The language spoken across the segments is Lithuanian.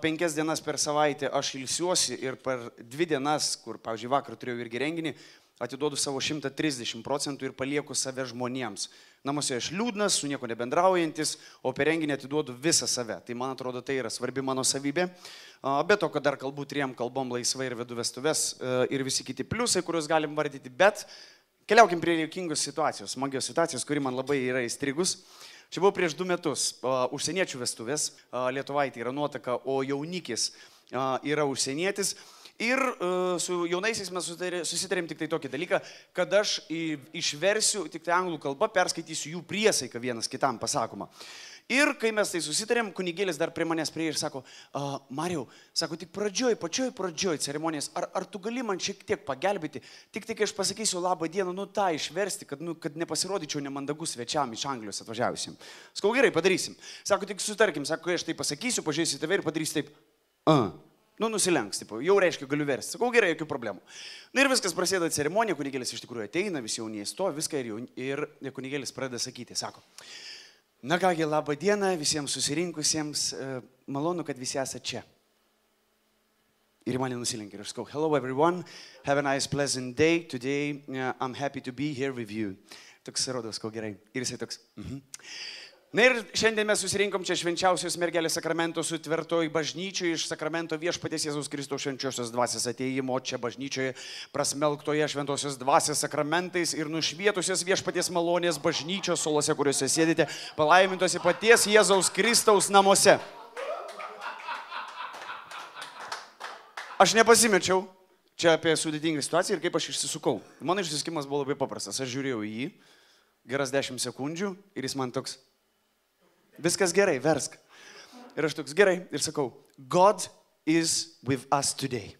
penkias dienas per savaitę aš ilsiuosi ir per dvi dienas, kur, pavyzdžiui, vakar turėjau irgi renginį, atiduodu savo 130 procentų ir palieku save žmonėms. Namuose aš liūdnas, su nieko nebendraujantis, o per renginį atiduodu visą save. Tai man atrodo, tai yra svarbi mano savybė. Be to, kad dar kalbu trim kalbom laisvai ir vedu vestuves e, ir visi kiti pliusai, kuriuos galim vardyti, bet keliaukim prie reikingos situacijos, smagios situacijos, kuri man labai yra įstrigus. Uh, Čia buvo prieš du metus uh, užsieniečių vestuvės, uh, Lietuvaitė yra nuotaka, o jaunikis uh, yra užsienietis. Ir uh, su jaunaisiais mes susitarėm tik tai tokį dalyką, kad aš išversiu tik tai anglų kalbą, perskaitysiu jų priesaiką vienas kitam pasakoma. Uh, Ir kai mes tai susitarėm, kunigėlis dar prie manęs prieėjo ir sako, Mariau, sako, tik pradžioj, pačioj pradžioj ceremonijos, ar, ar tu gali man šiek tiek pagelbėti, tik tai kai aš pasakysiu labą dieną, nu tą išversti, kad, nu, kad nepasirodyčiau nemandagus svečiam iš Anglijos atvažiavusim. Sakau, gerai, padarysim. Sako, tik sutarkim, sako, kai aš tai pasakysiu, pažiūrėsiu tave ir padarysi taip. Uh. Nu, nusilenks, tipo, jau reiškia, galiu versti. Sakau, gerai, jokių problemų. Na nu, ir viskas prasideda ceremonija, kunigėlis iš tikrųjų ateina, visi jaunieji stovi, viską ir, jaun... ir kunigėlis pradeda sakyti, sako, Na kągi, laba diena visiems susirinkusiems. E, malonu, kad visi esate čia. Ir mane nusilenkė ir aš sakau, hello everyone, have a nice pleasant day, today uh, I'm happy to be here with you. Toks rodos, ko gerai. Ir jisai toks, mhm. Mm Na ir šiandien mes susirinkom čia švenčiausios mergelės sakramento sutvirtoj bažnyčioje iš sakramento viešpatės Jėzus Kristaus švenčiosios dvasės ateimo čia bažnyčioje prasmelktoje šventosios dvasės sakramentais ir nušvietusios viešpatės malonės bažnyčios solose, kuriuose sėdite, palaimintosi paties Jėzaus Kristaus namuose. Aš nepasimečiau čia apie sudėtingą situaciją ir kaip aš išsisukau. Mano išsiskimas buvo labai paprastas. Aš žiūrėjau į jį geras 10 sekundžių ir jis man toks Viskas gerai, versk. Ir aš toks gerai ir sakau, God is with us today.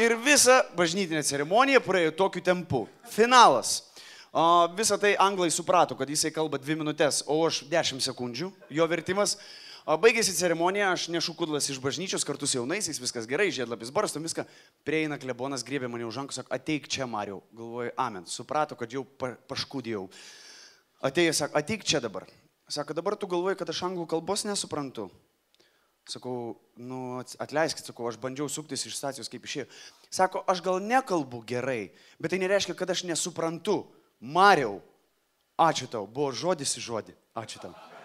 Ir visa bažnytinė ceremonija praėjo tokiu tempu. Finalas. O, visą tai anglai suprato, kad jisai kalba dvi minutės, o aš dešimt sekundžių, jo vertimas. O, baigėsi ceremonija, aš nešu kudlas iš bažnyčios kartu su jaunaisiais, viskas gerai, žiedlapis barstom, viską. Prieina klebonas, griebė mane už rankos, sako, ateik čia, Mariau. Galvoju, amen. Suprato, kad jau pa paškudėjau. Atėjęs, sako, ateik čia dabar. Sako, dabar tu galvoji, kad aš anglų kalbos nesuprantu. Sakau, nu atleiskit, sakau, aš bandžiau suktis iš stacijos kaip išėjo. Sako, aš gal nekalbu gerai, bet tai nereiškia, kad aš nesuprantu. Mariau, ačiū tau, buvo žodis į žodį. Ačiū tau.